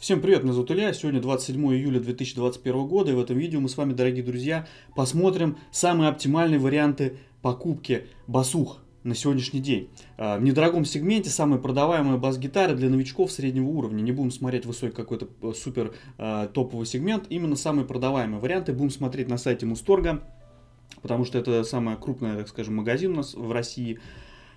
Всем привет, меня зовут Илья. Сегодня 27 июля 2021 года, и в этом видео мы с вами, дорогие друзья, посмотрим самые оптимальные варианты покупки басух на сегодняшний день. А, в недорогом сегменте самые продаваемые бас-гитары для новичков среднего уровня. Не будем смотреть высокий какой-то э, супер а, топовый сегмент, именно самые продаваемые варианты будем смотреть на сайте Мусторга, потому что это самый крупный, так скажем, магазин у нас в России.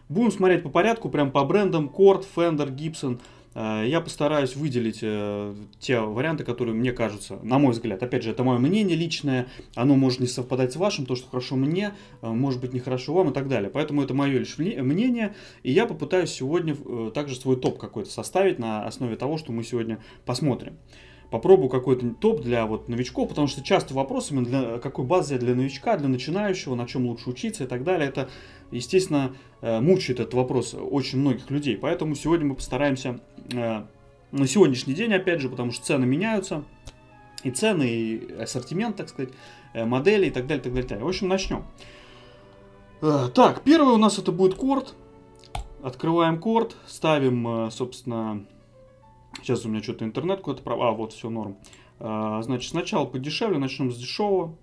Будем смотреть по порядку, прям по брендам, Корт, Fender, Gibson – Э, я постараюсь выделить э, те варианты, которые мне кажутся, на мой взгляд, опять же, это мое мнение личное, оно может не совпадать с вашим, то, что хорошо мне, э, может быть, нехорошо вам и так далее. Поэтому это мое лишь мнение, и я попытаюсь сегодня также свой топ какой-то составить на основе того, что мы сегодня посмотрим попробую какой-то топ для вот новичков, потому что часто вопросами для какой базы для новичка, для начинающего, на чем лучше учиться и так далее, это естественно, э, мучает этот вопрос очень многих людей. Поэтому сегодня мы постараемся э, на сегодняшний день, опять же, потому что цены меняются, и цены, и ассортимент, так сказать, э, модели и так далее, так далее, так далее. В общем, начнем. Так, первый у нас это будет корт. Открываем корт, ставим, собственно, сейчас у меня что-то интернет куда-то прав... А, вот, все, норм. Значит, сначала подешевле, начнем с дешевого.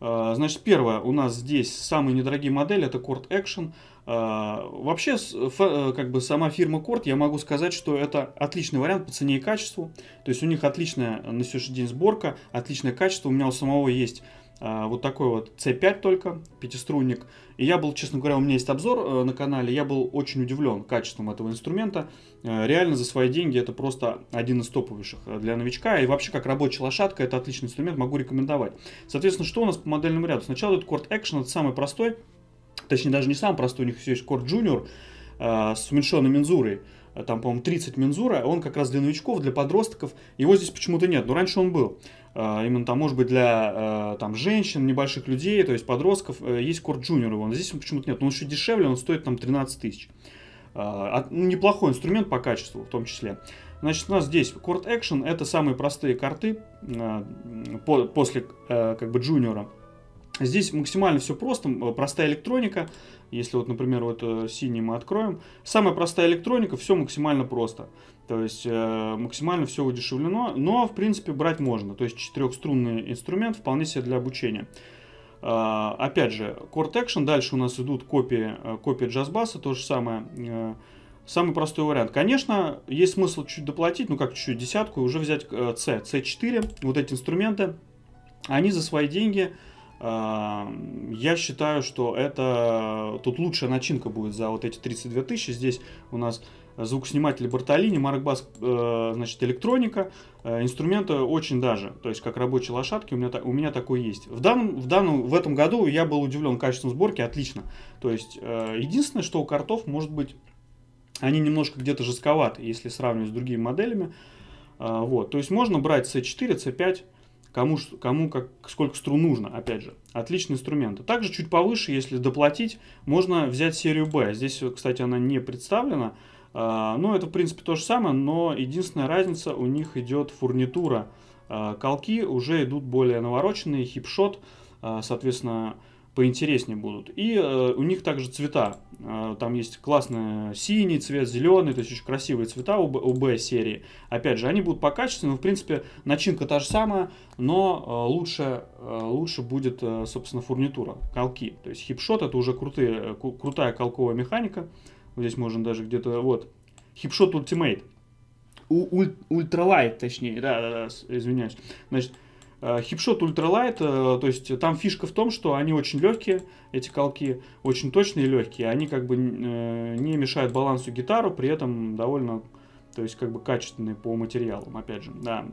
А, значит, первое, у нас здесь самые недорогие модели, это Cord Action. А, вообще, э, как бы сама фирма Cord, я могу сказать, что это отличный вариант по цене и качеству. То есть у них отличная на сегодняшний день сборка, отличное качество. У меня у самого есть а, вот такой вот C5 только, пятиструнник. И я был, честно говоря, у меня есть обзор э, на канале, я был очень удивлен качеством этого инструмента. Э, реально за свои деньги это просто один из топовейших э, для новичка. И вообще, как рабочая лошадка, это отличный инструмент, могу рекомендовать. Соответственно, что у нас по модельному ряду? Сначала этот cord Action, это самый простой, точнее даже не самый простой, у них все есть cord Junior с уменьшенной мензурой там, по-моему, 30 мензура, он как раз для новичков, для подростков, его здесь почему-то нет, но раньше он был. Э, именно там, может быть, для э, там, женщин, небольших людей, то есть подростков, э, есть Core Junior. Он здесь почему-то нет, он еще дешевле, он стоит там 13 тысяч. Ну, неплохой инструмент по качеству в том числе. Значит, у нас здесь Court Action, это самые простые карты после как бы джуниора. Здесь максимально все просто, простая электроника. Если вот, например, вот синий мы откроем. Самая простая электроника, все максимально просто. То есть э, максимально все удешевлено, но в принципе брать можно. То есть четырехструнный инструмент вполне себе для обучения. Э, опять же, Chord Action, дальше у нас идут копии, э, копии джаз-баса, то же самое. Э, самый простой вариант. Конечно, есть смысл чуть доплатить, ну как чуть-чуть, десятку, и уже взять э, C, C4, вот эти инструменты. Они за свои деньги, э, я считаю, что это тут лучшая начинка будет за вот эти 32 тысячи. Здесь у нас звукосниматели Бартолини, Марк Бас, э, значит, электроника, э, инструменты очень даже, то есть как рабочие лошадки у меня, у меня такой есть. В, данном, в, данном, в этом году я был удивлен качеством сборки, отлично. То есть э, единственное, что у картов может быть, они немножко где-то жестковаты, если сравнивать с другими моделями. Э, вот, то есть можно брать C4, C5, кому, кому как, сколько струн нужно, опять же. Отличные инструменты. Также чуть повыше, если доплатить, можно взять серию B. Здесь, кстати, она не представлена. А, ну, это, в принципе, то же самое, но единственная разница, у них идет фурнитура. А, колки уже идут более навороченные, хипшот, а, соответственно, поинтереснее будут. И э, у них также цвета. Там есть классный синий цвет, зеленый, то есть очень красивые цвета у, у B-серии. Опять же, они будут по качеству, но, в принципе, начинка та же самая, но э, лучше, э, лучше будет, собственно, фурнитура, колки. То есть хипшот это уже крутые, крутая колковая механика. Здесь можно даже где-то, вот, хипшот ультимейт. Уль, ультралайт, точнее, да, да, да, извиняюсь. Значит, э, Хипшот ультралайт, э, то есть там фишка в том, что они очень легкие, эти колки очень точные и легкие, они как бы э, не мешают балансу гитару, при этом довольно, то есть как бы качественные по материалам, опять же, да.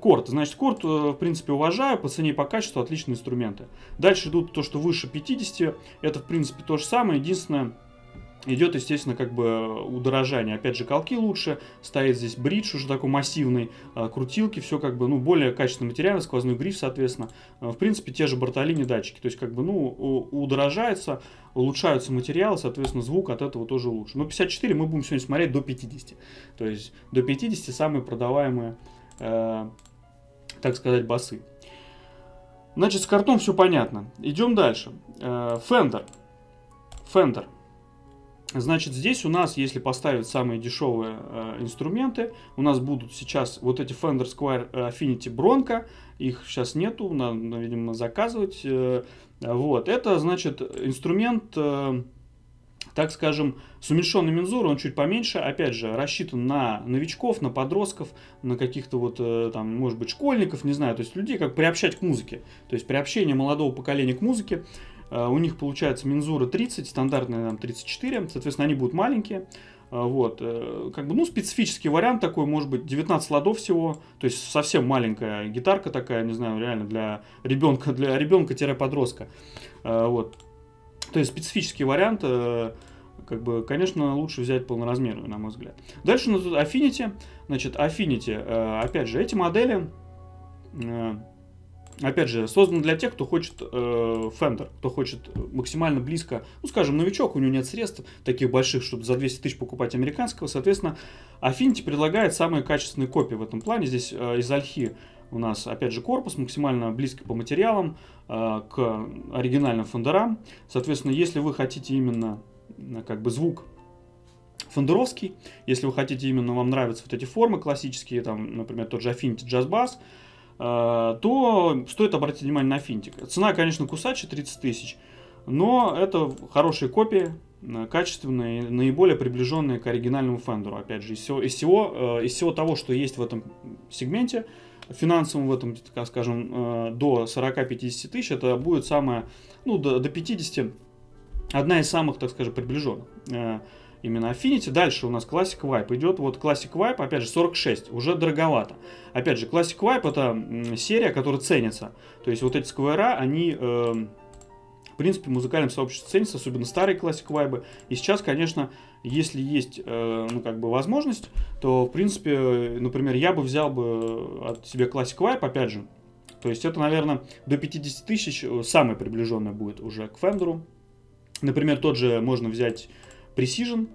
Корт, значит, корт, в принципе, уважаю, по цене и по качеству отличные инструменты. Дальше идут то, что выше 50, это, в принципе, то же самое, единственное, идет, естественно, как бы э, удорожание. Опять же, колки лучше, стоит здесь бридж уже такой массивный, а, крутилки, все как бы, ну, более качественный материал, сквозной гриф, соответственно. А, в принципе, те же Бартолини датчики, то есть, как бы, ну, удорожается, улучшаются материалы, соответственно, звук от этого тоже лучше. Но 54 мы будем сегодня смотреть до 50. То есть, до 50 самые продаваемые, э, так сказать, басы. Значит, с картом все понятно. Идем дальше. Э, фендер Значит, здесь у нас, если поставить самые дешевые э, инструменты, у нас будут сейчас вот эти Fender Squire э, Affinity Bronco. Их сейчас нету, надо, видимо, заказывать. Э, вот, это, значит, инструмент, э, так скажем, с уменьшенной мензурой, он чуть поменьше. Опять же, рассчитан на новичков, на подростков, на каких-то вот, э, там, может быть, школьников, не знаю. То есть людей как приобщать к музыке. То есть приобщение молодого поколения к музыке. Э, у них получается мензура 30, стандартная там 34, соответственно, они будут маленькие. Э, вот, э, как бы, ну, специфический вариант такой, может быть, 19 ладов всего, то есть совсем маленькая гитарка такая, не знаю, реально для ребенка, для ребенка-подростка. Вот, то есть специфический вариант, как бы, конечно, лучше взять полноразмерную, на мой взгляд. Дальше у нас тут Affinity, значит, Affinity, опять же, эти модели, опять же, создан для тех, кто хочет э, Fender, кто хочет максимально близко, ну, скажем, новичок, у него нет средств таких больших, чтобы за 200 тысяч покупать американского, соответственно, Affinity предлагает самые качественные копии в этом плане, здесь э, из альхи у нас, опять же, корпус максимально близкий по материалам э, к оригинальным фендерам, соответственно, если вы хотите именно, э, как бы, звук фендеровский, если вы хотите именно, вам нравятся вот эти формы классические, там, например, тот же Affinity Jazz Bass, Э, то стоит обратить внимание на финтик. Цена, конечно, кусача 30 тысяч, но это хорошие копии, э, качественные, наиболее приближенные к оригинальному Фендеру. Опять же, из всего, из, всего, э, из всего того, что есть в этом сегменте, финансовым в этом, так скажем, до 40-50 тысяч, это будет самая, ну, до, до 50, одна из самых, так скажем, приближенных именно Affinity. Дальше у нас Classic Vibe идет. Вот Classic Vibe, опять же, 46, уже дороговато. Опять же, Classic Vibe это серия, которая ценится. То есть вот эти сквера, они... Э, в принципе, музыкальным сообществом ценятся, особенно старые классик вайбы. И сейчас, конечно, если есть, э, ну, как бы, возможность, то, в принципе, например, я бы взял бы э, от себе классик вайб, опять же. То есть это, наверное, до 50 тысяч э, самое приближенное будет уже к Фендеру. Например, тот же можно взять Precision.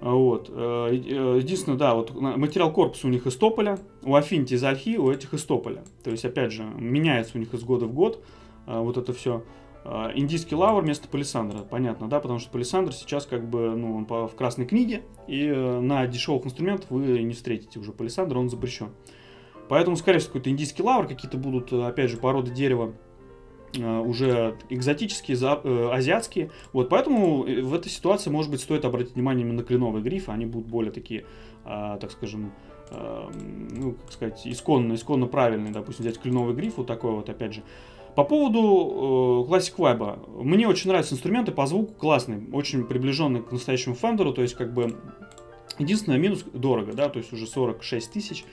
А, вот. Э, э, единственное, да, вот материал корпуса у них из тополя, у Affinity из Альхи, у этих из тополя. То есть, опять же, меняется у них из года в год э, вот это все. Индийский лавр вместо палисандра, понятно, да, потому что палисандр сейчас как бы, ну, он в красной книге, и на дешевых инструментах вы не встретите уже палисандр, он запрещен. Поэтому, скорее всего, какой-то индийский лавр, какие-то будут, опять же, породы дерева, Э, уже экзотические, э, азиатские. Вот, поэтому э, в этой ситуации, может быть, стоит обратить внимание именно на кленовые грифы. Они будут более такие, так скажем, ну, как сказать, исконно, исконно правильные. Допустим, взять кленовый гриф, вот такой вот, опять же. По поводу э, Classic Vibe. Мне очень нравятся инструменты по звуку, классные, очень приближенные к настоящему Fender, то есть как бы Единственное, минус дорого, да, то есть уже 46 тысяч.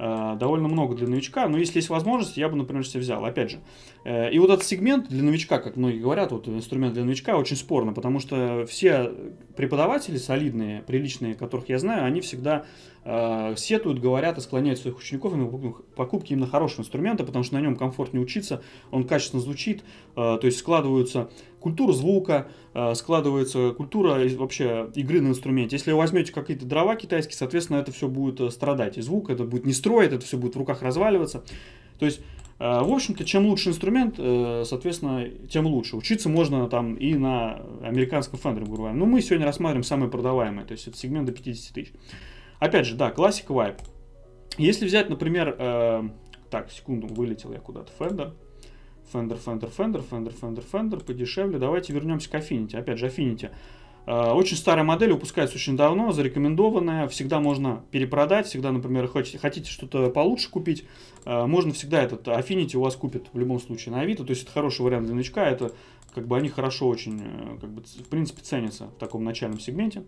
Э, довольно много для новичка, но если есть возможность, я бы, например, себе взял, опять же. Э, и вот этот сегмент для новичка, как многие говорят, вот инструмент для новичка очень спорно, потому что все преподаватели солидные, приличные, которых я знаю, они всегда Э, сетуют, говорят и склоняют своих учеников к покупке именно хорошего инструмента, потому что на нем комфортнее учиться, он качественно звучит, э, то есть складываются культура звука, э, складывается культура вообще игры на инструменте. Если вы возьмете какие-то дрова китайские, соответственно, это все будет страдать. И звук это будет не строить, это все будет в руках разваливаться. То есть в общем-то, чем лучше инструмент, соответственно, тем лучше. Учиться можно там и на американском фендере, грубо говоря. Но мы сегодня рассматриваем самые продаваемые, то есть это сегмент до 50 тысяч. Опять же, да, классик вайп. Если взять, например, э, так, секунду, вылетел я куда-то, Fender. Fender, Fender, Fender, Fender, Fender, Fender, подешевле. Давайте вернемся к Affinity. Опять же, Affinity. Э, очень старая модель, выпускается очень давно, зарекомендованная. Всегда можно перепродать, всегда, например, хотите, хотите что-то получше купить, э, можно всегда этот Affinity у вас купит в любом случае на Авито. То есть это хороший вариант для новичка, это как бы они хорошо очень, э, как бы, в принципе, ценятся в таком начальном сегменте.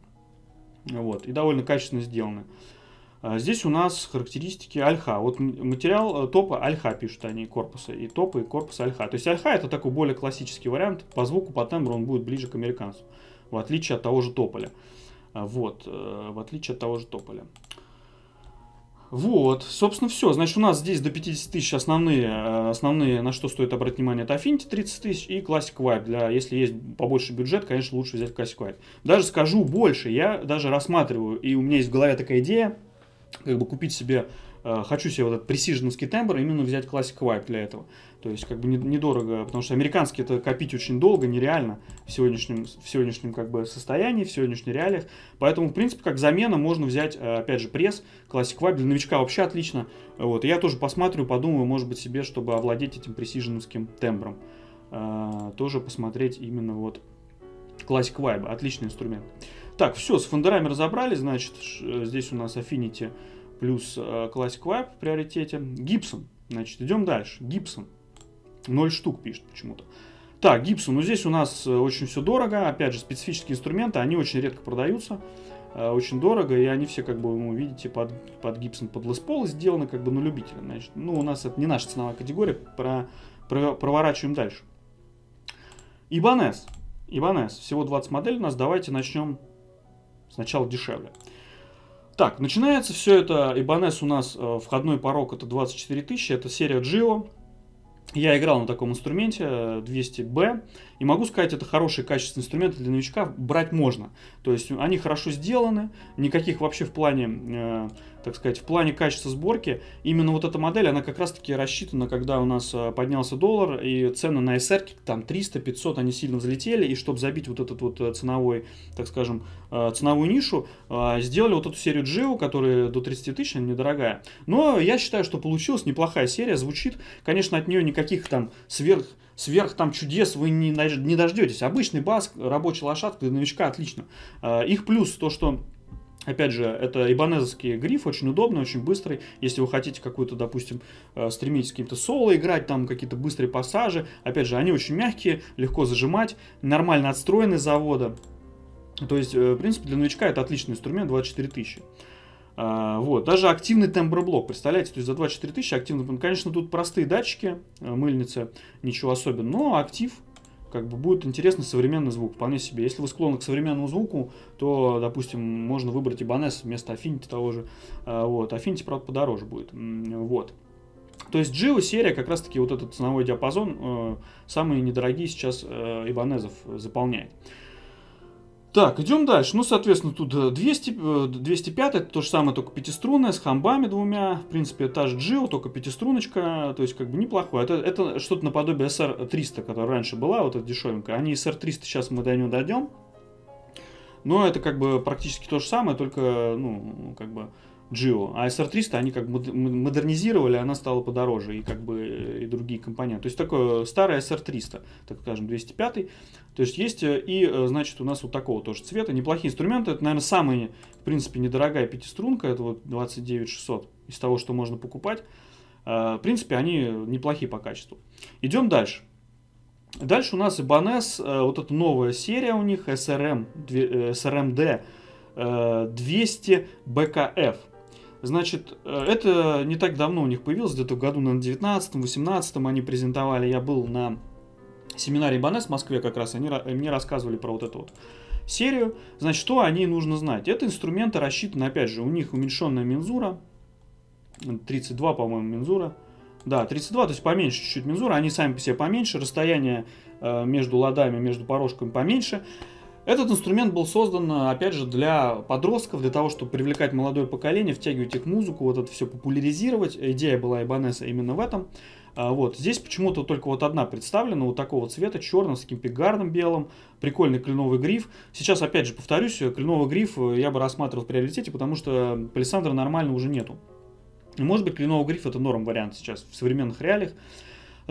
Вот, и довольно качественно сделаны. А, здесь у нас характеристики альха. Вот материал э, топа альха пишут они корпуса. И топа, и корпус альха. То есть альха это такой более классический вариант. По звуку, по тембру он будет ближе к американцу. В отличие от того же тополя. А, вот, э, в отличие от того же тополя. Вот, собственно, все. Значит, у нас здесь до 50 тысяч основные, э, основные, на что стоит обратить внимание, это Affinity 30 тысяч и Classic Vibe. Для, если есть побольше бюджет, конечно, лучше взять Classic Vibe. Даже скажу больше, я даже рассматриваю, и у меня есть в голове такая идея, как бы купить себе, э, хочу себе вот этот пресиженовский тембр, именно взять Classic Vibe для этого. То есть, как бы недорого, потому что американские это копить очень долго, нереально в сегодняшнем, в сегодняшнем как бы состоянии, в сегодняшних реалиях. Поэтому, в принципе, как замена можно взять, э, опять же, пресс, Classic Vibe, для новичка вообще отлично. Вот, я тоже посмотрю, подумаю, может быть, себе, чтобы овладеть этим пресиженовским тембром. Э, тоже посмотреть именно вот Classic Vibe, отличный инструмент. Так, все, с фондерами разобрали, значит, э, здесь у нас Affinity плюс Classic Vibe в приоритете. Гибсон, значит, идем дальше. Gibson – Ноль штук пишет почему-то. Так, гипсу, ну здесь у нас э, очень все дорого. Опять же, специфические инструменты, они очень редко продаются. Э, очень дорого, и они все, как бы, вы ну, видите, под, под гипсом, под леспол сделаны как бы на ну, любителя. Значит, ну, у нас это не наша ценовая категория, про, про, проворачиваем дальше. Ибанес. Ибанес. Всего 20 моделей у нас. Давайте начнем сначала дешевле. Так, начинается все это. Ибанес у нас э, входной порог это 24 тысячи. Это серия Gio. Я играл на таком инструменте 200B, э, и могу сказать, это хороший качественный инструмент для новичка, брать можно. То есть они хорошо сделаны, никаких вообще в плане э, так сказать, в плане качества сборки, именно вот эта модель, она как раз-таки рассчитана, когда у нас э, поднялся доллар, и цены на SR, там 300-500, они сильно взлетели, и чтобы забить вот этот вот э, ценовой, так скажем, э, ценовую нишу, сделали вот эту серию Geo, которая до 30 тысяч, она недорогая. Но я считаю, что получилась неплохая серия, звучит, конечно, от нее никаких там сверх сверх там чудес вы не, не дождетесь. Обычный баск, рабочая лошадка для новичка отлично. Их плюс то, что Опять же, это ибанезовский гриф, очень удобный, очень быстрый. Если вы хотите какую-то, допустим, э, стремитесь каким-то соло играть, там какие-то быстрые пассажи. Опять же, они очень мягкие, легко зажимать, нормально отстроены завода. То есть, э, в принципе, для новичка это отличный инструмент, 24 тысячи. А, вот, даже активный темброблок, представляете, то есть за 24 тысячи активный, конечно, тут простые датчики, э, мыльница, ничего особенного, но актив как бы будет интересный современный звук, вполне себе. Если вы склонны к современному звуку, то, допустим, можно выбрать Ибанес вместо Affinity того же. А, вот. Affinity, правда, подороже будет. Вот. То есть Geo серия, как раз таки вот этот ценовой диапазон, э, самые недорогие сейчас э, ибанезов заполняет. Так, идем дальше. Ну, соответственно, тут 200, э, 205, э, это то же самое, только пятиструнная, с хамбами двумя. В принципе, та же Джио, только пятиструночка, то есть как бы неплохое. Это, это что-то наподобие SR300, которая раньше была, вот эта дешевенькая. Они SR300, сейчас мы до нее дойдем. Но это как бы практически то же самое, только, ну, как бы Джио, А SR300 они как бы модернизировали, она стала подороже, и как бы э, и другие компоненты. То есть такое старое SR300, так скажем, 205. То есть есть э, и, э, значит, у нас вот такого тоже цвета. Неплохие инструменты. Это, наверное, самая, в принципе, недорогая пятиструнка. Это вот 29600 из того, что можно покупать. В принципе, они неплохие по качеству. Идем дальше. Дальше у нас Ibanez, вот эта новая серия у них, SRM, SRMD 200 BKF. Значит, э, это не так давно у них появилось, где-то в году, на 19-м, 18 они презентовали. Я был на семинаре Ибанес в Москве как раз, они э, мне рассказывали про вот эту вот серию. Значит, что о ней нужно знать? Это инструменты рассчитаны, опять же, у них уменьшенная мензура, 32, по-моему, мензура. Да, 32, то есть поменьше чуть-чуть мензура, они сами по себе поменьше, расстояние э, между ладами, между порожками поменьше. Этот инструмент был создан, опять же, для подростков, для того, чтобы привлекать молодое поколение, втягивать их в музыку, вот это все популяризировать. Идея была Ибанеса именно в этом. А, вот. Здесь почему-то только вот одна представлена, вот такого цвета, черным, с кимпингардом белым, прикольный кленовый гриф. Сейчас, опять же, повторюсь, кленовый гриф я бы рассматривал в приоритете, потому что палисандра нормально уже нету. Может быть, кленовый гриф это норм вариант сейчас в современных реалиях.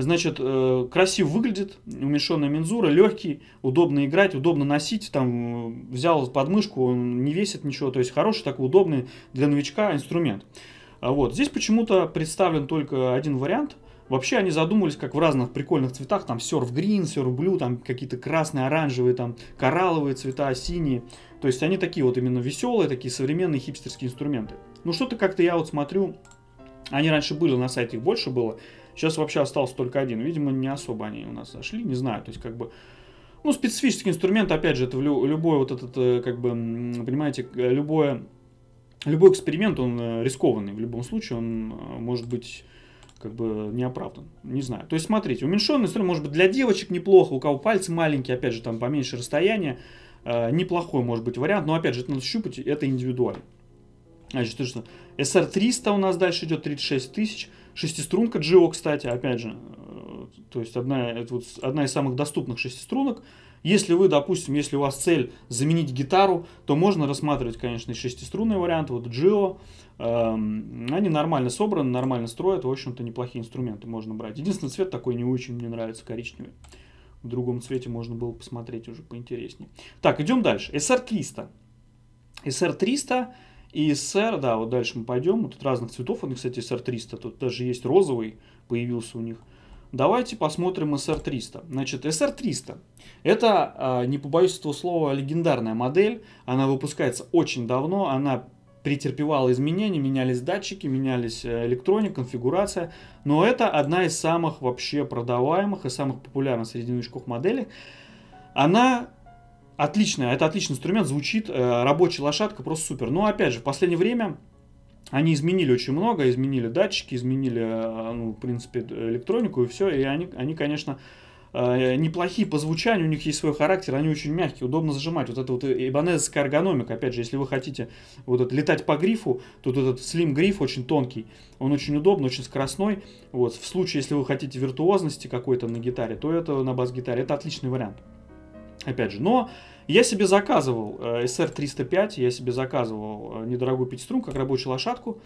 Значит, э, красиво выглядит, уменьшенная мензура, легкий, удобно играть, удобно носить. Там взял подмышку, он не весит ничего. То есть хороший, такой удобный для новичка инструмент. А вот. Здесь почему-то представлен только один вариант – Вообще они задумывались, как в разных прикольных цветах, там серф грин, серф блю, там какие-то красные, оранжевые, там коралловые цвета, синие. То есть они такие вот именно веселые, такие современные хипстерские инструменты. Ну что-то как-то я вот смотрю, они раньше были на сайте, их больше было. Сейчас вообще остался только один. Видимо, не особо они у нас зашли, не знаю. То есть, как бы, ну, специфический инструмент, опять же, это любой вот этот, э, как бы, понимаете, э, любое, любой эксперимент, он э, рискованный в любом случае, он может быть как бы неоправдан, Не знаю. То есть, смотрите, уменьшенный инструмент может быть для девочек неплохо, у кого пальцы маленькие, опять же, там поменьше расстояние, э, неплохой может быть вариант, но, опять же, это надо щупать, это индивидуально. Значит, что, что? SR300 у нас дальше идет 36 тысяч. Шестиструнка Джио, кстати, опять же, э, то есть одна, это вот одна из самых доступных шестиструнок. Если вы, допустим, если у вас цель заменить гитару, то можно рассматривать, конечно, и шестиструнный вариант, вот Джио. Эм, они нормально собраны, нормально строят, в общем-то, неплохие инструменты можно брать. Единственный цвет такой не очень мне нравится, коричневый. В другом цвете можно было посмотреть уже поинтереснее. Так, идем дальше. SR-300. SR-300 и СР, да, вот дальше мы пойдем. тут разных цветов, он, кстати, СР-300, тут даже есть розовый, появился у них. Давайте посмотрим SR-300. Значит, SR-300 это, а, не побоюсь этого слова, легендарная модель. Она выпускается очень давно, она претерпевала изменения, менялись датчики, менялись э, электроника, конфигурация. Но это одна из самых вообще продаваемых и самых популярных среди новичков моделей. Она Отлично, это отличный инструмент, звучит, э, рабочая лошадка, просто супер. Но опять же, в последнее время они изменили очень много, изменили датчики, изменили, э, ну, в принципе, э, электронику и все. И они, они конечно, неплохие по звучанию, у них есть свой характер, они очень мягкие, удобно зажимать. Вот это вот ибонезовская эргономика, опять же, если вы хотите вот это, летать по грифу, то этот слим-гриф очень тонкий, он очень удобный, очень скоростной. Вот, в случае, если вы хотите виртуозности какой-то на гитаре, то это на бас-гитаре, это отличный вариант опять же. Но я себе заказывал SR305, э, я себе заказывал э, недорогую пятиструн, как рабочую лошадку.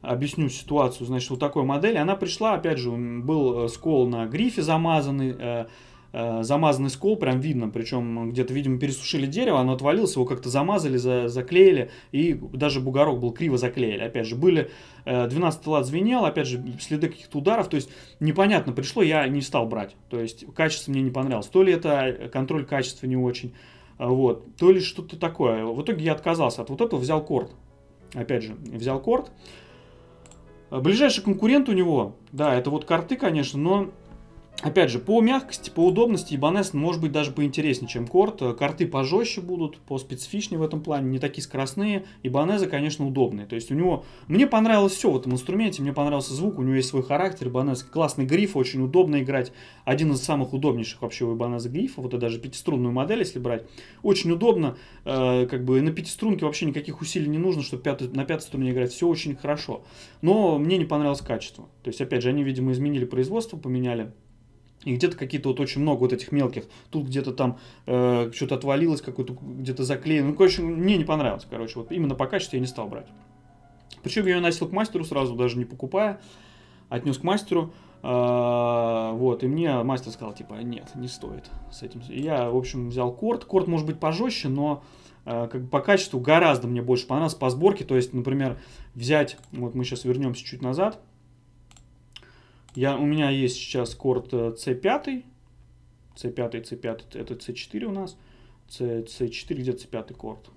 Объясню ситуацию. Значит, вот такой модели Она пришла, опять же, был э, скол на грифе замазанный, Э, замазанный скол, прям видно, причем где-то, видимо, пересушили дерево, оно отвалилось, его как-то замазали, за, заклеили, и даже бугорок был криво заклеили. Опять же, были, э, 12 лад звенел, опять же, следы каких-то ударов, то есть непонятно пришло, я не стал брать, то есть качество мне не понравилось. То ли это э, контроль качества не очень, э, вот, то ли что-то такое. В итоге я отказался от вот этого, взял корт. Опять же, взял корт. Ближайший конкурент у него, да, это вот карты, конечно, но Опять же, по мягкости, по удобности Ибанес может быть даже поинтереснее, чем корт. Карты пожестче будут, по специфичнее в этом плане, не такие скоростные. Ибанеза, конечно, удобные. То есть у него... Мне понравилось все в этом инструменте, мне понравился звук, у него есть свой характер. Ибанез классный гриф, очень удобно играть. Один из самых удобнейших вообще у Ибанеза грифа. Вот это даже пятиструнную модель, если брать. Очень удобно. Э, как бы на пятиструнке вообще никаких усилий не нужно, чтобы пятый, на пятой струне играть. Все очень хорошо. Но мне не понравилось качество. То есть, опять же, они, видимо, изменили производство, поменяли и где-то какие-то вот очень много вот этих мелких. Тут где-то там э, что-то отвалилось, какой-то где-то заклеено. Ну, короче, мне не понравилось, короче. Вот именно по качеству я не стал брать. Причем я ее носил к мастеру сразу, даже не покупая. Отнес к мастеру. А, вот, и мне мастер сказал, типа, нет, не стоит с этим. Я, в общем, взял корт. Корт может быть пожестче, но а, как бы по качеству гораздо мне больше понравился по сборке. То есть, например, взять, вот мы сейчас вернемся чуть назад, я, у меня есть сейчас корт C5, C5, C5, это C4 у нас, C, C4, где C5 корт?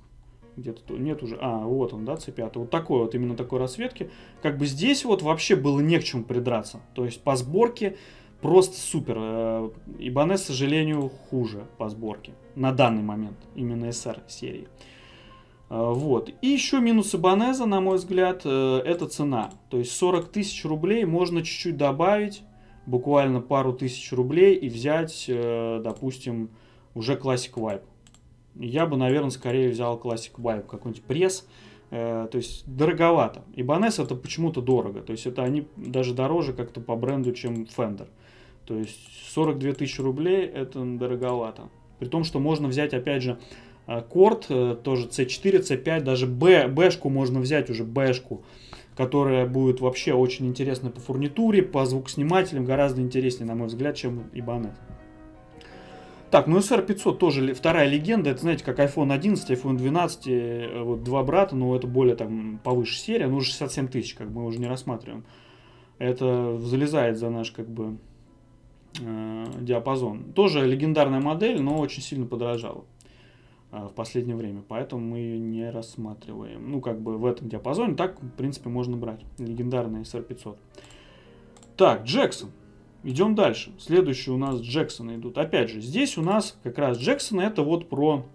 Где-то нет уже. А, вот он, да, C5. Вот такой вот, именно такой расцветки. Как бы здесь вот вообще было не к чему придраться. То есть по сборке просто супер. Э, Ибанес, к сожалению, хуже по сборке. На данный момент. Именно SR серии. А, вот. И еще минус Ибанеза, на мой взгляд, э, это цена. То есть 40 тысяч рублей можно чуть-чуть добавить, буквально пару тысяч рублей и взять, э, допустим, уже Classic Vibe. Я бы, наверное, скорее взял Classic Vibe, какой-нибудь пресс. Э, то есть дороговато. Ибанес это почему-то дорого. То есть это они даже дороже как-то по бренду, чем Fender. То есть 42 тысячи рублей это дороговато. При том, что можно взять, опять же, а, корт, э, тоже c4, c5, даже b, b-шку можно взять уже, b-шку, которая будет вообще очень интересна по фурнитуре, по звукоснимателям, гораздо интереснее, на мой взгляд, чем ибанет. Так, ну SR500 тоже вторая легенда, это, знаете, как iPhone 11, iPhone 12, э, вот два брата, но это более там повыше серия, ну уже 67 тысяч, как мы уже не рассматриваем. Это залезает за наш, как бы, э, диапазон. Тоже легендарная модель, но очень сильно подорожала. Э, в последнее время, поэтому мы ее не рассматриваем. Ну, как бы в этом диапазоне так, в принципе, можно брать. Легендарный SR500. Так, Джексон. Идем дальше. Следующие у нас Джексоны идут. Опять же, здесь у нас как раз Джексон это вот про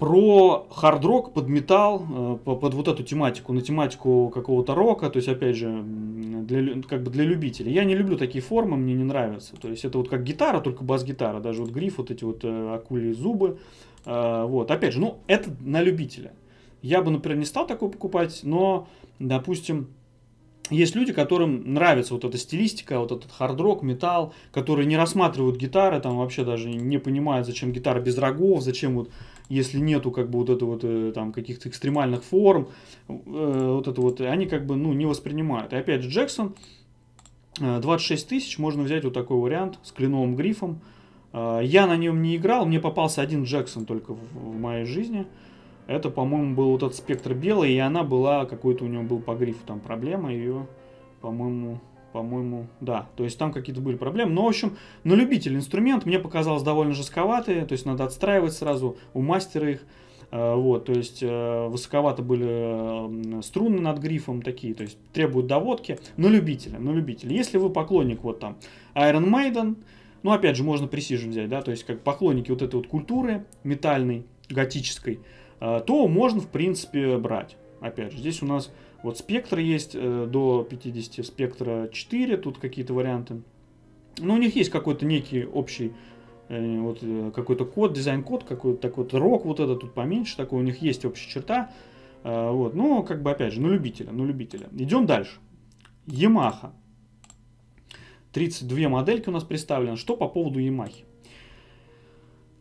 про хард-рок под металл, э, под вот эту тематику, на тематику какого-то рока, то есть, опять же, для, как бы для любителей. Я не люблю такие формы, мне не нравятся. То есть, это вот как гитара, только бас-гитара, даже вот гриф, вот эти вот э, акульи зубы. Э, вот, опять же, ну, это на любителя. Я бы, например, не стал такой покупать, но, допустим, есть люди, которым нравится вот эта стилистика, вот этот хард-рок, металл, которые не рассматривают гитары, там вообще даже не понимают, зачем гитара без рогов, зачем вот если нету как бы вот это вот э, там каких-то экстремальных форм, э, вот это вот, они как бы, ну, не воспринимают. И опять же, Джексон, 26 э, тысяч, можно взять вот такой вариант с кленовым грифом. Я на нем не играл, мне попался один Джексон только в моей жизни. Это, по-моему, был вот этот спектр белый, и она была, какой-то у него был по грифу там проблема, ее, по-моему, по-моему, да. То есть там какие-то были проблемы. Но, в общем, на любитель инструмент мне показалось довольно жестковатый. То есть надо отстраивать сразу у мастера их. Э, вот, то есть э, высоковато были э, струны над грифом такие, то есть требуют доводки. Но любителя, но любителя. Если вы поклонник вот там Iron Maiden, ну, опять же, можно пресижен взять, да, то есть как поклонники вот этой вот культуры метальной, готической, то можно, в принципе, брать. Опять же, здесь у нас вот спектр есть э, до 50, спектра 4, тут какие-то варианты. Но у них есть какой-то некий общий э, вот, э, какой-то код, дизайн-код, какой-то такой вот рок вот это тут поменьше, такой у них есть общая черта. Э, вот, но как бы опять же, ну любителя, ну любителя. Идем дальше. Yamaha. 32 модельки у нас представлены. Что по поводу Yamaha?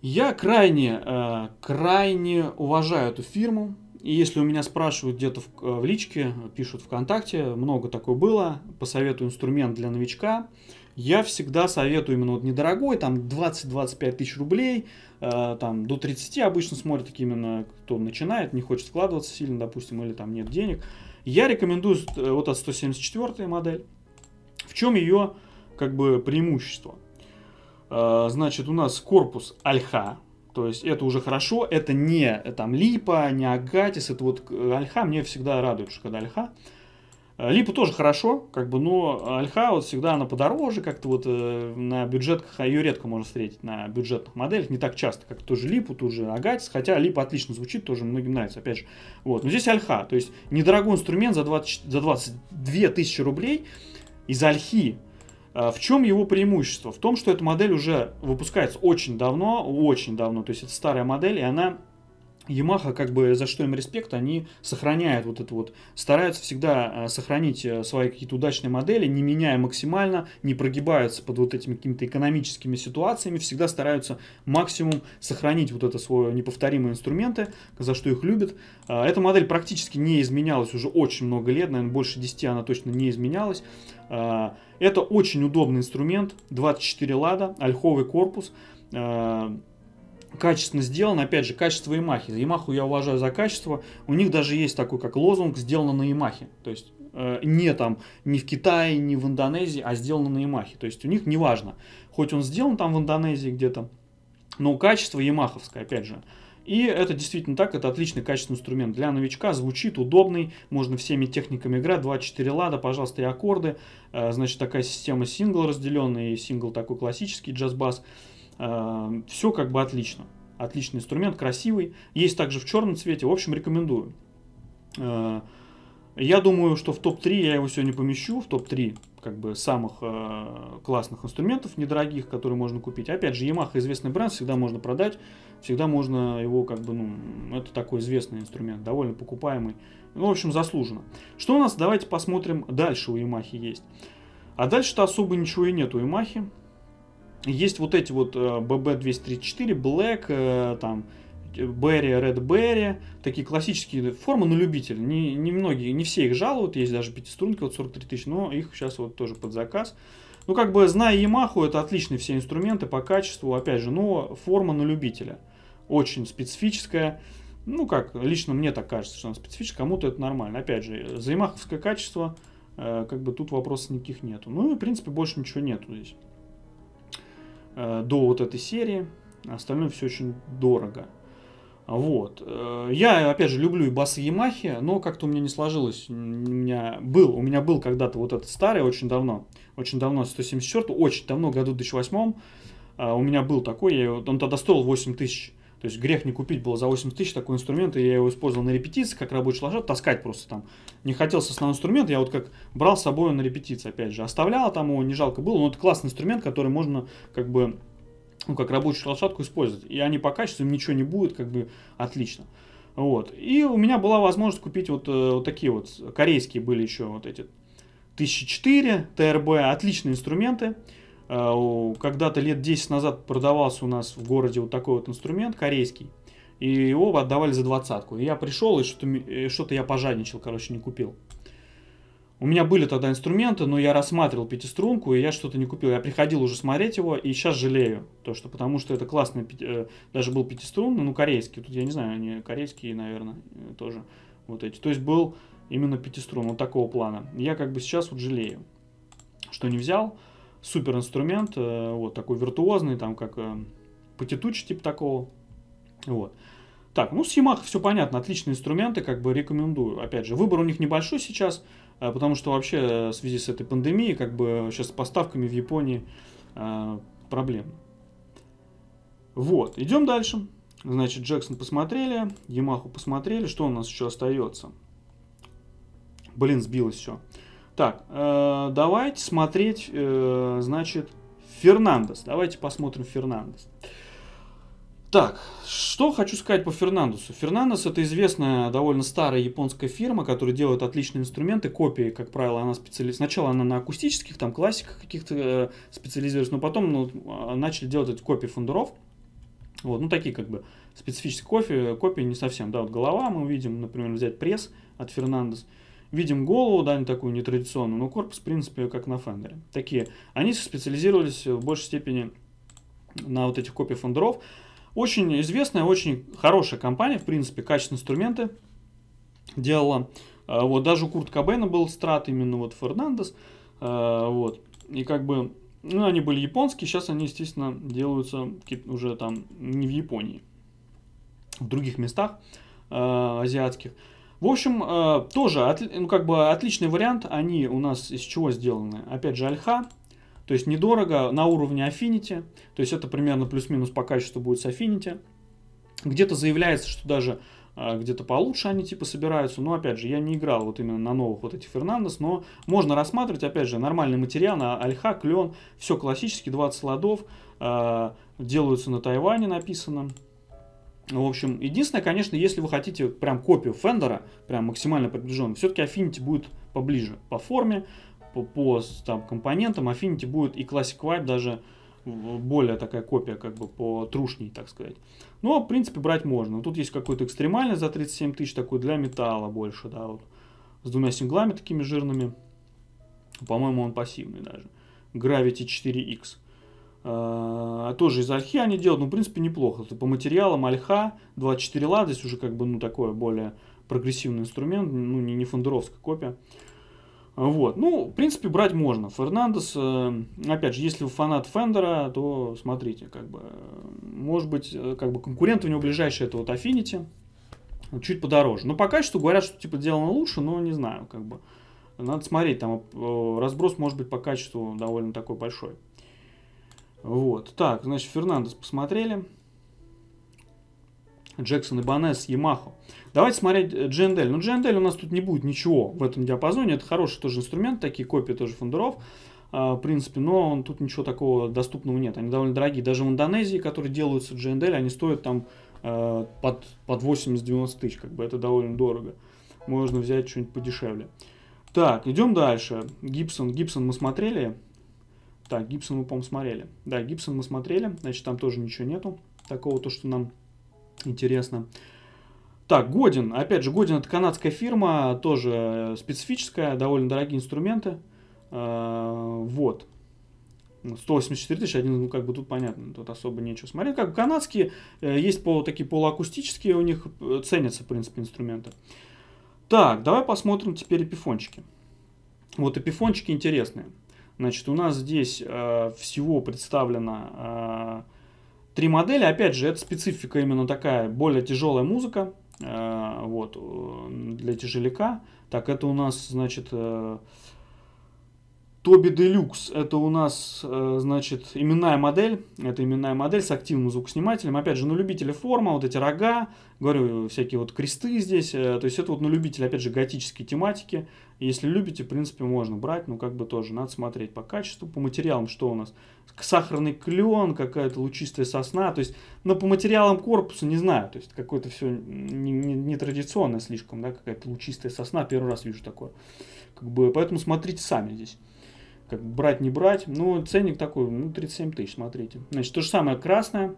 Я крайне, э, крайне уважаю эту фирму. И если у меня спрашивают где-то в, э, в личке, пишут ВКонтакте, много такое было, посоветую инструмент для новичка, я всегда советую именно вот недорогой, там 20-25 тысяч рублей, э, там до 30 обычно смотрят именно, кто начинает, не хочет вкладываться сильно, допустим, или там нет денег. Я рекомендую э, вот от 174 модель. В чем ее как бы преимущество? Э, значит, у нас корпус альха, то есть это уже хорошо, это не э, там Липа, не Агатис, это вот э, Альха, мне всегда радует, что когда Альха. Э, липа тоже хорошо, как бы, но Альха вот всегда она подороже, как-то вот э, на бюджетках, а ее редко можно встретить на бюджетных моделях, не так часто, как тоже Липу, тут же Агатис, хотя Липа отлично звучит, тоже многим нравится, опять же. Вот, но здесь Альха, то есть недорогой инструмент за, 20, за 22 тысячи рублей из Альхи, а, в чем его преимущество? В том, что эта модель уже выпускается очень давно, очень давно, то есть это старая модель, и она Yamaha, как бы за что им респект, они сохраняют вот это вот, стараются всегда э, сохранить э, свои какие-то удачные модели, не меняя максимально, не прогибаются под вот этими какими-то экономическими ситуациями, всегда стараются максимум сохранить вот это свое неповторимые инструменты, за что их любят. Э, эта модель практически не изменялась уже очень много лет, наверное, больше 10 она точно не изменялась. Это очень удобный инструмент, 24 лада, ольховый корпус, качественно сделан, опять же, качество Ямахи. Ямаху я уважаю за качество. У них даже есть такой, как лозунг, сделано на Ямахе. То есть э, не там, не в Китае, не в Индонезии, а сделано на Ямахе. То есть у них неважно, хоть он сделан там в Индонезии где-то, но качество ямаховское, опять же. И это действительно так, это отличный качественный инструмент для новичка, звучит удобный, можно всеми техниками играть, 2-4 лада, пожалуйста, и аккорды, э, значит, такая система сингл разделенная, и сингл такой классический джаз-бас, Эм, Все как бы отлично. Отличный инструмент, красивый. Есть также в черном цвете. В общем, рекомендую. Э, я думаю, что в топ-3 я его сегодня помещу. В топ-3 как бы самых э, классных инструментов недорогих, которые можно купить. Опять же, Yamaha известный бренд, всегда можно продать, всегда можно его как бы, ну, это такой известный инструмент, довольно покупаемый. Ну, в общем, заслуженно. Что у нас, давайте посмотрим дальше у Yamaha есть. А дальше-то особо ничего и нет у Yamaha. Есть вот эти вот э, BB234, Black, э, там, Berry, Red Berry, такие классические формы, на любителя. Не, не многие, не все их жалуют, есть даже пятиструнки вот 43 тысяч, но их сейчас вот тоже под заказ. Ну, как бы, зная Yamaha, это отличные все инструменты по качеству, опять же, но форма на любителя. Очень специфическая. Ну, как, лично мне так кажется, что она специфическая, кому-то это нормально. Опять же, за Yamaha качество, э, как бы, тут вопросов никаких нету. Ну, и, в принципе, больше ничего нету здесь. Э, до вот этой серии. А остальное все очень дорого. Вот. Э, я, опять же, люблю и басы Ямахи, но как-то у меня не сложилось. У меня был, у меня был когда-то вот этот старый, очень давно, очень давно, 174 очень давно, году 2008 а, у меня был такой, я, он тогда стоил 8 тысяч. То есть грех не купить было за 80 тысяч такой инструмент, и я его использовал на репетиции, как рабочий лошадь, таскать просто там. Не хотел со основной инструмент, я вот как брал с собой на репетиции, опять же. Оставлял там его, не жалко было, но это классный инструмент, который можно как бы, ну, как рабочую лошадку использовать. И они по качеству, им ничего не будет, как бы, отлично. Вот. И у меня была возможность купить вот, э, вот такие вот, корейские были еще вот эти 1004 ТРБ, отличные инструменты. Э, когда-то лет 10 назад продавался у нас в городе вот такой вот инструмент корейский. И его отдавали за двадцатку. И Я пришел и что-то э, что я пожадничал, короче, не купил. У меня были тогда инструменты, но я рассматривал пятиструнку, и я что-то не купил. Я приходил уже смотреть его, и сейчас жалею. То, что, потому что это классный, э, даже был пятиструнный, ну, корейский. Тут, я не знаю, они корейские, наверное, тоже вот эти. То есть был именно пятиструн, вот такого плана. Я как бы сейчас вот жалею, что не взял супер инструмент, э, вот такой виртуозный, там как э, патитуч типа такого. Вот. Так, ну с Yamaha все понятно, отличные инструменты, как бы рекомендую. Опять же, выбор у них небольшой сейчас, э, потому что вообще в связи с этой пандемией, как бы сейчас с поставками в Японии проблем Вот, идем дальше. Значит, Джексон посмотрели, Ямаху посмотрели, что у нас еще остается? Блин, сбилось все. Так, э, давайте смотреть, э, значит, Фернандес. Давайте посмотрим Фернандес. Так, что хочу сказать по Фернандесу. Фернандес это известная довольно старая японская фирма, которая делает отличные инструменты, копии, как правило, она специализирует. Сначала она на акустических, там, классиках каких-то э, специализировалась, но потом ну, а, начали делать эти копии фондеров. Вот, ну, такие как бы специфические кофе, копии не совсем, да, вот голова мы увидим, например, взять пресс от Фернандес. Видим голову, да, не такую нетрадиционную, но корпус, в принципе, как на Фендере. Такие. Они специализировались в большей степени на вот этих копий фендеров. Очень известная, очень хорошая компания, в принципе, качественные инструменты делала. А, вот, даже у Курт Кабена был страт, именно вот Фернандес. А, вот. И как бы, ну, они были японские, сейчас они, естественно, делаются уже там не в Японии, в других местах а, азиатских. В общем, э, тоже ну, как бы отличный вариант. Они у нас из чего сделаны? Опять же, альха. То есть недорого, на уровне Affinity. То есть это примерно плюс-минус по качеству будет с Affinity. Где-то заявляется, что даже э, где-то получше они типа собираются. Но опять же, я не играл вот именно на новых вот этих Фернандес, но можно рассматривать, опять же, нормальный материал, а, альха, клен, все классически, 20 ладов, э, делаются на Тайване написано. Ну, в общем, единственное, конечно, если вы хотите прям копию Фендера, прям максимально приближенную, все-таки Affinity будет поближе по форме, по, по там, компонентам. Affinity будет и Classic Vibe даже более такая копия, как бы по трушней, так сказать. Но, ну, в принципе, брать можно. Тут есть какой-то экстремальный за 37 тысяч, такой для металла больше, да, вот. С двумя синглами такими жирными. По-моему, он пассивный даже. Gravity 4X. А, а тоже из ольхи они делают, ну, в принципе, неплохо. По материалам ольха 24 лад, здесь уже как бы, ну, такое более прогрессивный инструмент, ну, не, не фондеровская копия. Вот, ну, в принципе, брать можно. Фернандес, э, опять же, если вы фанат Фендера, то смотрите, как бы, э, может быть, э, как бы конкурент у него ближайший это вот Affinity, чуть подороже. Но по качеству говорят, что, типа, сделано лучше, но не знаю, как бы. Надо смотреть, там разброс может быть по качеству довольно такой большой. Вот. Так, значит, Фернандес посмотрели. Джексон и Банес, Ямаху. Давайте смотреть э, Джендель, Ну, Джендель у нас тут не будет ничего в этом диапазоне. Это хороший тоже инструмент, такие копии тоже фондеров. А, в принципе, но он, тут ничего такого доступного нет. Они довольно дорогие. Даже в Индонезии, которые делаются Джендель, они стоят там э, под, под 80-90 тысяч. Как бы это довольно дорого. Можно взять что-нибудь подешевле. Так, идем дальше. Гибсон. Гибсон мы смотрели. Так, Гибсон мы, по-моему, смотрели. Да, Гибсон мы смотрели, значит, там тоже ничего нету такого, то, что нам интересно. Так, Годин. Опять же, Годин это канадская фирма, тоже э, специфическая, довольно дорогие инструменты. Э, вот. 184 тысячи, один, ну, как бы тут понятно, тут особо нечего смотреть. Как бы канадские, э, есть пол такие полуакустические, у них ценятся, в принципе, инструменты. Так, давай посмотрим теперь эпифончики. Вот эпифончики интересные. Значит, у нас здесь э, всего представлено э, три модели. Опять же, это специфика именно такая, более тяжелая музыка э, вот, э, для тяжеляка. Так, это у нас, значит, э, Тоби Делюкс. Это у нас, э, значит, именная модель. Это именная модель с активным звукоснимателем. Опять же, на любителя форма, вот эти рога, говорю, всякие вот кресты здесь. Э, то есть это вот на любителя, опять же, готические тематики. Если любите, в принципе, можно брать, но как бы тоже надо смотреть по качеству, по материалам, что у нас. Сахарный клен, какая-то лучистая сосна, то есть, но по материалам корпуса не знаю, то есть, какое-то все нетрадиционно не, не слишком, да, какая-то лучистая сосна, первый раз вижу такое. Как бы, поэтому смотрите сами здесь как брать, не брать. Ну, ценник такой, ну, 37 тысяч, смотрите. Значит, то же самое красное,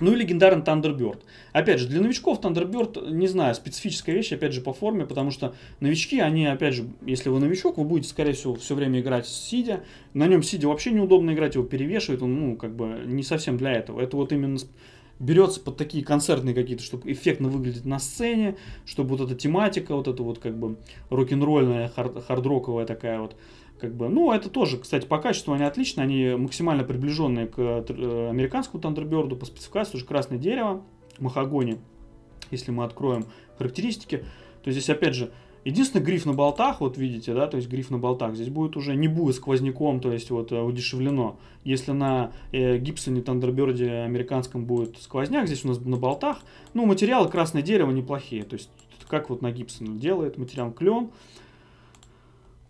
ну и легендарный Thunderbird. Опять же, для новичков Thunderbird, не знаю, специфическая вещь, опять же, по форме, потому что новички, они, опять же, если вы новичок, вы будете, скорее всего, все время играть сидя. На нем сидя вообще неудобно играть, его перевешивает, он, ну, как бы, не совсем для этого. Это вот именно берется под такие концертные какие-то, чтобы эффектно выглядит на сцене, чтобы вот эта тематика, вот эта вот как бы рок-н-ролльная, хард-роковая такая вот, как бы, ну, это тоже, кстати, по качеству они отличные, они максимально приближенные к э, э, американскому Thunderbird по спецификации, уже красное дерево, махагони, если мы откроем характеристики. То здесь, опять же, Единственный гриф на болтах, вот видите, да, то есть гриф на болтах здесь будет уже, не будет сквозняком, то есть вот э, удешевлено. Если на гипсоне Гибсоне, Тандерберде американском будет сквозняк, здесь у нас на болтах, ну, материалы красное дерево неплохие, то есть как вот на Гибсоне делает материал клен,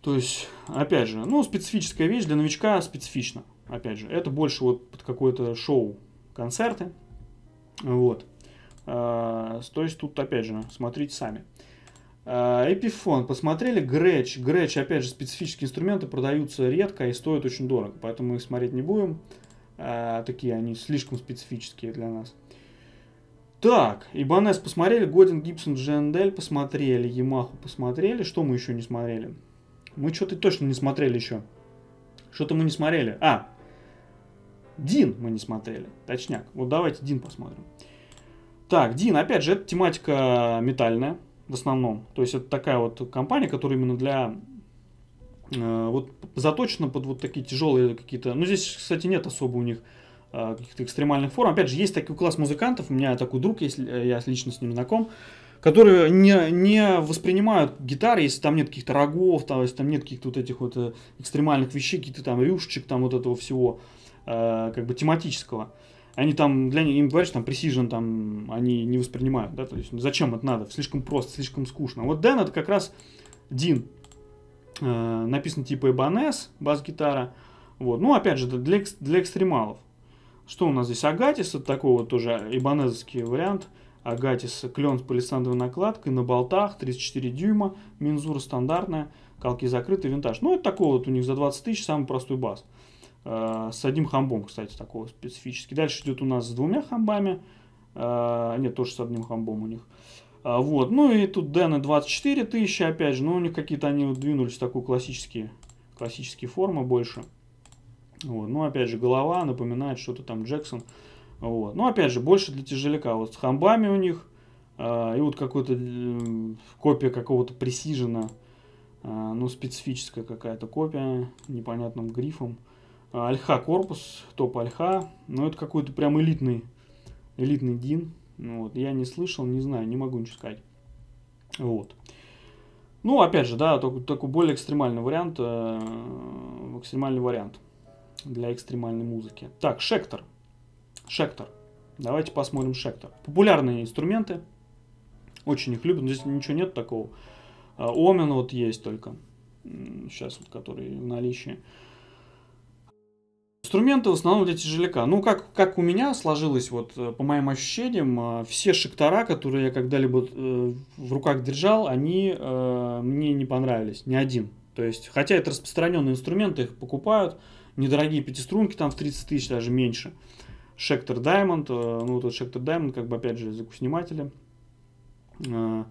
то есть, опять же, ну, специфическая вещь для новичка специфична. Опять же, это больше вот под какое-то шоу, концерты. Вот. А, то есть тут, опять же, смотрите сами. А, Эпифон. Посмотрели Греч. Греч, опять же, специфические инструменты продаются редко и стоят очень дорого, поэтому их смотреть не будем. А, такие они слишком специфические для нас. Так, Ибанес посмотрели, Годин, Гибсон, Джендель посмотрели, Ямаху посмотрели. Что мы еще не смотрели? Мы что-то точно не смотрели еще. Что-то мы не смотрели. А, Дин мы не смотрели, точняк. Вот давайте Дин посмотрим. Так, Дин, опять же, это тематика метальная в основном. То есть это такая вот компания, которая именно для... Э, вот заточена под вот такие тяжелые какие-то... Ну, здесь, кстати, нет особо у них э, каких-то экстремальных форм. Опять же, есть такой класс музыкантов. У меня такой друг если э, я лично с ним знаком которые не, не воспринимают гитары, если там нет каких-то рогов, там, если там нет каких-то вот этих вот э, экстремальных вещей, каких-то там рюшечек, там вот этого всего, э, как бы тематического. Они там, для них, им говоришь там Precision там они не воспринимают, да, то есть ну, зачем это надо, слишком просто, слишком скучно. вот Дэн это как раз Дин, э, написан типа Эбонес, бас-гитара, вот, ну опять же, для, для экстремалов. Что у нас здесь? Агатис, это такой вот тоже эбонезовский вариант – Агатис клен с палисандровой накладкой на болтах, 34 дюйма, мензура стандартная, колки закрыты, винтаж. Ну, это такой вот у них за 20 тысяч самый простой бас. Э, с одним хамбом, кстати, такого специфически. Дальше идет у нас с двумя хамбами. Э, нет, тоже с одним хамбом у них. Э, вот, ну и тут Дэна 24 тысячи, опять же, ну у них какие-то они вот двинулись в такую классические, классические формы больше. Вот, ну опять же, голова напоминает что-то там Джексон. Вот. Но ну, опять же, больше для тяжеляка. Вот с хамбами у них. А, и вот какой-то э, копия какого-то пресижена. А, ну, специфическая какая-то копия. Непонятным грифом. А, альха корпус, топ альха. Ну, это какой-то прям элитный, элитный дин. Ну, вот. Я не слышал, не знаю, не могу ничего сказать. Вот. Ну, опять же, да, такой, такой более экстремальный вариант. Э, э, экстремальный вариант для экстремальной музыки. Так, Шектор. Шектор. Давайте посмотрим Шектор. Популярные инструменты. Очень их любят. Здесь ничего нет такого. А, Омин вот есть только. Сейчас вот, который в наличии. Инструменты в основном для тяжеляка. Ну, как, как у меня сложилось, вот э, по моим ощущениям, а, все шектора, которые я когда-либо э, в руках держал, они э, мне не понравились, ни один. То есть, хотя это распространенные инструменты, их покупают, недорогие пятиструнки там в 30 тысяч, даже меньше. Шектор Даймонд, э, ну вот Шектор Даймонд, как бы опять же звукоснимателя. Э,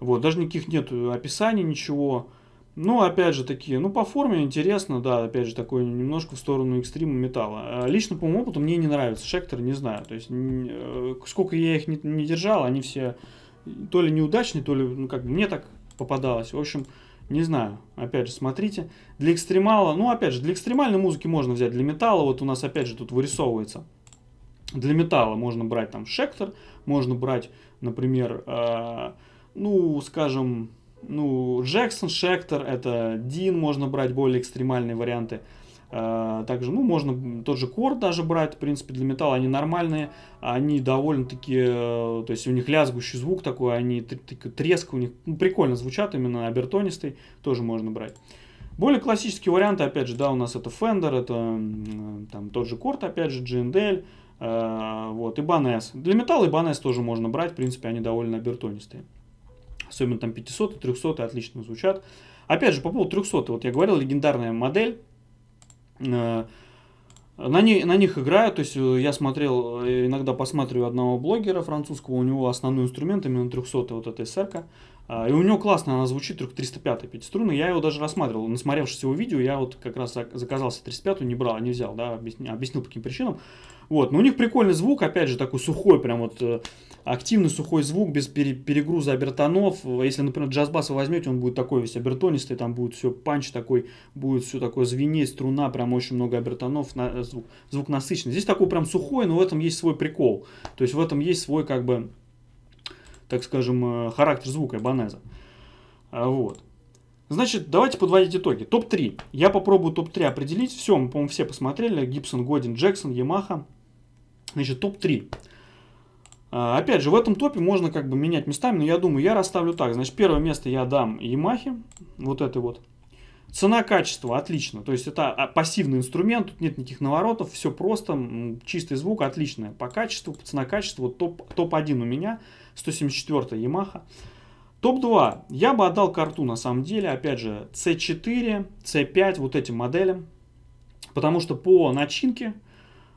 вот, даже никаких нет описаний, ничего. Ну, опять же, такие, ну, по форме интересно, да, опять же, такой немножко в сторону экстрима металла. Э, лично по моему опыту мне не нравится Шектор, не знаю. То есть, сколько я их не, не держал, они все то ли неудачные, то ли, ну, как бы мне так попадалось. В общем, не знаю, опять же, смотрите. Для экстремала, ну, опять же, для экстремальной музыки можно взять, для металла, вот у нас, опять же, тут вырисовывается. Для металла можно брать там шектор, можно брать, например, э, ну, скажем, ну, Джексон, Шектор, это Дин, можно брать более экстремальные варианты. Э, также, ну, можно тот же кор даже брать, в принципе, для металла они нормальные, они довольно-таки, э, то есть у них лязгущий звук такой, они треск у них ну, прикольно звучат, именно обертонистый, тоже можно брать. Более классические варианты, опять же, да, у нас это Fender, это там тот же Корт, опять же, GNDL, э, вот, и Банес. Для металла и Банес тоже можно брать, в принципе, они довольно обертонистые. Особенно там 500 и 300 отлично звучат. Опять же, по поводу 300, вот я говорил, легендарная модель, Э, на, не, на них играю то есть э, я смотрел, э, иногда посматриваю одного блогера французского, у него основной инструмент именно 300 вот эта эсерка. А, и у него классно она звучит, только 305 пятиструна. Я его даже рассматривал. Насмотревшись его видео, я вот как раз заказался 35-ю, не брал, не взял, да, объяснил, объяснил по каким причинам. Вот, но у них прикольный звук, опять же, такой сухой, прям вот э, активный сухой звук, без перегруза обертонов. Если, например, джазбас вы возьмете, он будет такой весь обертонистый, там будет все панч такой, будет все такое звенеть, струна, прям очень много обертонов, на, звук, звук насыщенный. Здесь такой прям сухой, но в этом есть свой прикол. То есть в этом есть свой как бы так скажем, э, характер звука Эбонеза. А, вот. Значит, давайте подводить итоги. Топ-3. Я попробую топ-3 определить. Все, мы, по-моему, все посмотрели. Гибсон, Годин, Джексон, Ямаха. Значит, топ-3. А, опять же, в этом топе можно как бы менять местами, но я думаю, я расставлю так. Значит, первое место я дам Ямахе, вот этой вот. Цена-качество, отлично. То есть это а, пассивный инструмент, тут нет никаких наворотов, все просто, чистый звук, отличное По качеству, цена-качество, вот топ, топ-1 у меня, 174 Yamaha. Топ-2. Я бы отдал карту на самом деле, опять же, C4, C5, вот этим моделям. Потому что по начинке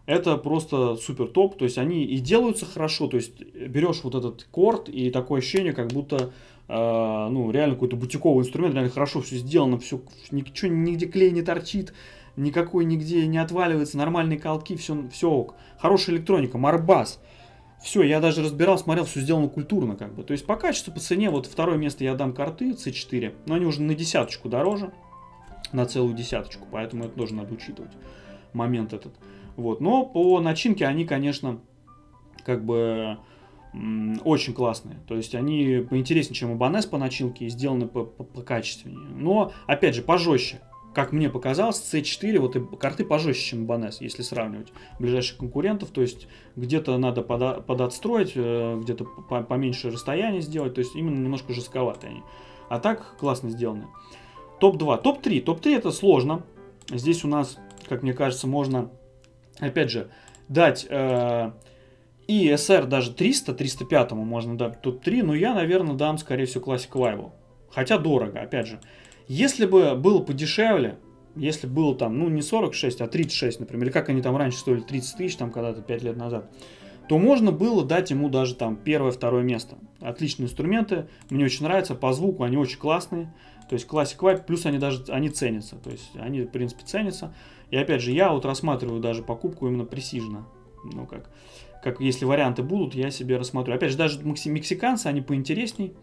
это просто супер топ. То есть они и делаются хорошо. То есть берешь вот этот корт и такое ощущение, как будто а, ну, реально какой-то бутиковый инструмент, реально хорошо все сделано, все, ничего, нигде клей не торчит, никакой нигде не отваливается, нормальные колки, все, все ок. Хорошая электроника, Марбас. Все, я даже разбирал, смотрел, все сделано культурно как бы. То есть по качеству, по цене, вот второе место я дам карты C4, но они уже на десяточку дороже, на целую десяточку, поэтому это тоже надо учитывать, момент этот. Вот, но по начинке они, конечно, как бы очень классные. То есть они поинтереснее, чем Абанес по начинке и сделаны по, по, по качественнее. Но, опять же, пожестче. Как мне показалось, C4, вот и карты пожестче, чем Абанес, если сравнивать ближайших конкурентов. То есть где-то надо пода- подотстроить, э, где-то по- поменьше расстояние сделать. То есть именно немножко жестковатые они. А так классно сделаны. Топ-2. Топ-3. Топ-3 это сложно. Здесь у нас, как мне кажется, можно, опять же, дать... Э- и SR даже 300, 305 можно дать тут 3, но я, наверное, дам, скорее всего, Classic Live. Хотя дорого, опять же. Если бы было подешевле, если было там, ну, не 46, а 36, например, или как они там раньше стоили, 30 тысяч, там, когда-то 5 лет назад, то можно было дать ему даже там первое, второе место. Отличные инструменты, мне очень нравятся, по звуку они очень классные. То есть Classic Vibe, плюс они даже они ценятся. То есть они, в принципе, ценятся. И опять же, я вот рассматриваю даже покупку именно пресижно. Ну как как если варианты будут, я себе рассмотрю. Опять же, даже мексиканцы, они поинтересней.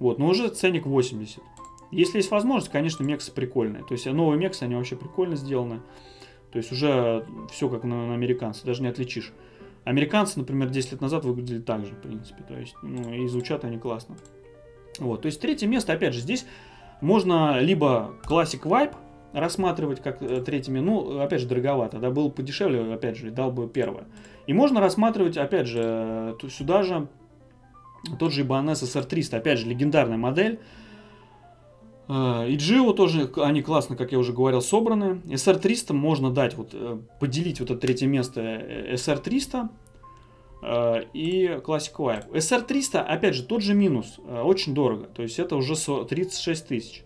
Вот, но уже ценник 80. Если есть возможность, конечно, мексы прикольные. То есть э, новые мексы, они вообще прикольно сделаны. То есть уже все как на, на американцы, даже не отличишь. Американцы, например, 10 лет назад выглядели так же, в принципе. То есть, ну, и звучат они классно. Вот, то есть третье место, опять же, здесь можно либо Classic Vibe рассматривать как э, третьими, ну, опять же, дороговато, да, было подешевле, опять же, дал бы первое. И можно рассматривать, опять же, э, сюда же тот же Ibanez SR300, опять же, легендарная модель. Э, и Geo тоже, они классно, как я уже говорил, собраны. SR300 можно дать, вот, э, поделить вот это третье место SR300 и Classic Life. SR300, опять же, тот же минус, очень дорого, то есть это уже 36 тысяч.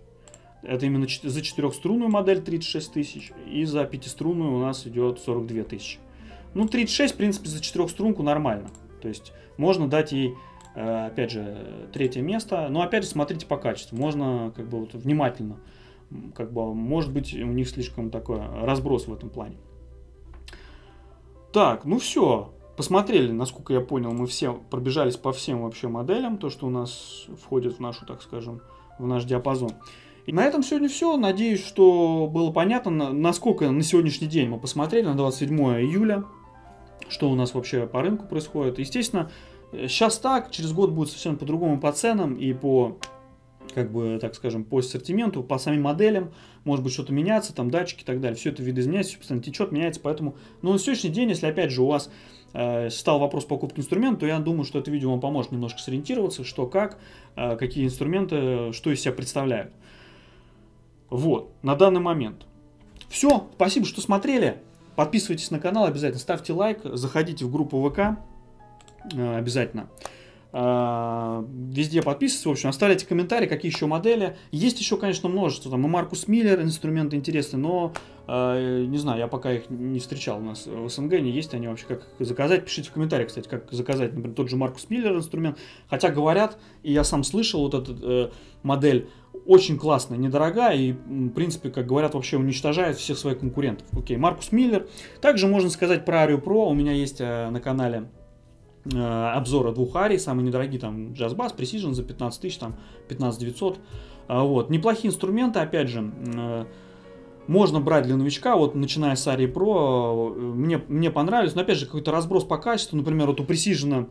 Это именно за четырехструнную модель 36 тысяч, и за пятиструнную у нас идет 42 тысячи. Ну, 36, в принципе, за четырехструнку нормально. То есть можно дать ей, э, опять же, третье место. Но опять же, смотрите по качеству. Можно как бы вот внимательно. Как бы, может быть, у них слишком такой разброс в этом плане. Так, ну все. Посмотрели, насколько я понял, мы все пробежались по всем вообще моделям, то, что у нас входит в нашу, так скажем, в наш диапазон. И на этом сегодня все. Надеюсь, что было понятно, насколько на сегодняшний день мы посмотрели, на 27 июля что у нас вообще по рынку происходит. Естественно, сейчас э, так, через год будет совсем по-другому по ценам и по как бы, так скажем, по ассортименту, по самим моделям, может быть, что-то меняться, там, датчики и так далее. Все это видоизменяется, все постоянно течет, меняется, поэтому... Но ну, на сегодняшний день, если, опять же, у вас э, стал вопрос покупки инструмента, то я думаю, что это видео вам поможет немножко сориентироваться, что как, э, какие инструменты, что из себя представляют. Вот, на данный момент. Все, спасибо, что смотрели. Подписывайтесь на канал обязательно, ставьте лайк, заходите в группу ВК э, обязательно. Э, везде подписывайтесь, в общем, оставляйте комментарии, какие еще модели. Есть еще, конечно, множество, там и Маркус Миллер, инструменты интересные, но, э, не знаю, я пока их не встречал у нас в СНГ, не есть они вообще, как заказать. Пишите в комментариях, кстати, как заказать, например, тот же Маркус Миллер инструмент. Хотя говорят, и я сам слышал вот этот модель, очень классная, недорогая и, в принципе, как говорят, вообще уничтожает всех своих конкурентов. Окей, Маркус Миллер. Также можно сказать про Арию Про. У меня есть э, на канале э, обзоры двух арий, самые недорогие там Jazz Bass, Precision за 15 тысяч, там 15 900. А, вот. Неплохие инструменты, опять же, э, можно брать для новичка, вот начиная с Арии Pro, мне, мне понравились, но опять же какой-то разброс по качеству, например, вот у Precision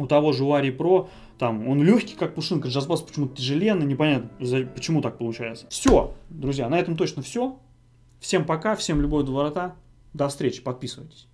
у того же Ларри Про, там, он легкий, как пушинка, джазбас почему-то тяжеленный, ну, непонятно, почему так получается. Все, друзья, на этом точно все. Всем пока, всем любовь до ворота. До встречи, подписывайтесь.